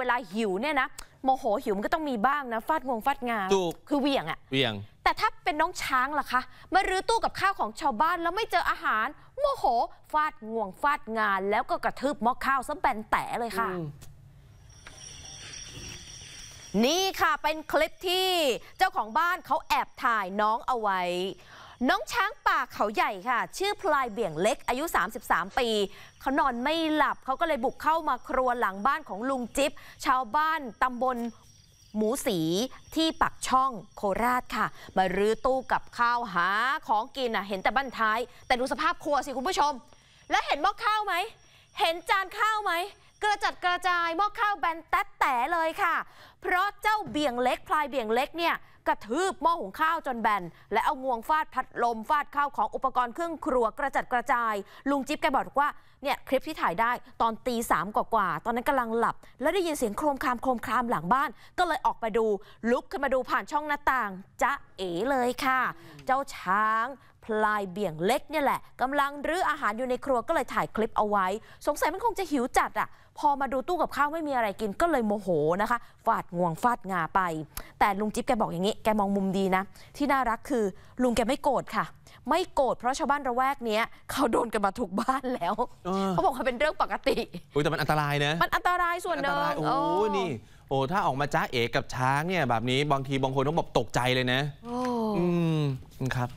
เวลาหิวเนี่ยนะโมโหหิวมันก็ต้องมีบ้างนะฟาดงวงฟาดงาถูกคือเวียงอะเวียง แต่ถ้าเป็นน้องช้างล่ะคะมารื้อตู้กับข้าวของชาวบ้านแล้วไม่เจออาหาร โมโหฟาดงวงฟาดงานแล้วก็กระทืบหม้อข้าวซะแบนแตะเลยค่ะนี่ค่ะเป็นคลิปที่เจ้าของบ้านเขาแอบถ่ายน้องเอาไว้น้องช้างป่าเขาใหญ่ค่ะ ชื่อพลายเบี่ยงเล็กอายุ 33 ปีเขานอนไม่หลับเขาก็เลยบุกเข้ามาครัวหลังบ้านของลุงจิ๊บชาวบ้านตำบลหมูสีที่ปักช่องโคราชค่ะ มารื้อตู้กับข้าวหาของกินอ่ะเห็นแต่บัานท้าย แต่ดูสภาพครัวสิคุณผู้ชม แล้วเห็นหม้อข้าวไหมเห็นจานข้าวไหมกระจัดกระจาย หม้อข้าวแบนแต๊ะแตเลยค่ะ เพราะเจ้าเบี่ยงเล็ก พลายเบี่ยงเล็กเนี่ยกระทืบหม้อหุงข้าวจนแบนและเอางวงฟาดพัดลมฟาดข้าวของอุปกรณ์เครื่องครัวกระจัดกระจาย ลุงจิ๊บแกบอกว่าเนี่ยคลิปที่ถ่ายได้ตอนตีสามกว่าๆตอนนั้นกำลังหลับ แล้วได้ยินเสียงโครมครามโครมครามหลังบ้าน ก็เลยออกไปดู ลุกขึ้นมาดูผ่านช่องหน้าต่างจะเอ๋เลยค่ะ เจ้าช้างพลายเบี่ยงเล็กเนี่ยแหละ กำลังรื้ออาหารอยู่ในครัวก็เลยถ่ายคลิปเอาไว้ สงสัยมันคงจะหิวจัดอ่ะพอมาดูตู้กับข้าวไม่มีอะไรกินก็เลยโมโหนะคะฟาดงวงฟาดงาไป แต่ลุงจิ๊บแกบอกอย่างนี้แกมองมุมดีนะ ที่น่ารักคือ ลุงแกไม่โกรธค่ะ ไม่โกรธเพราะชาวบ้านระแวกเนี้ยเขาโดนกันมาถูกบ้านแล้วเขาบอกว่าเป็นเรื่องปกติอุ้ยแต่มันอันตรายนะมันอันตรายส่วนเนึ่โอ้โหนี่ โอ้ถ้าออกมาจ้าเอกกับช้างเนี่ย แบบนี้บางทีบางคนต้องแบบตกใจเลยนะโอ้อืมครับ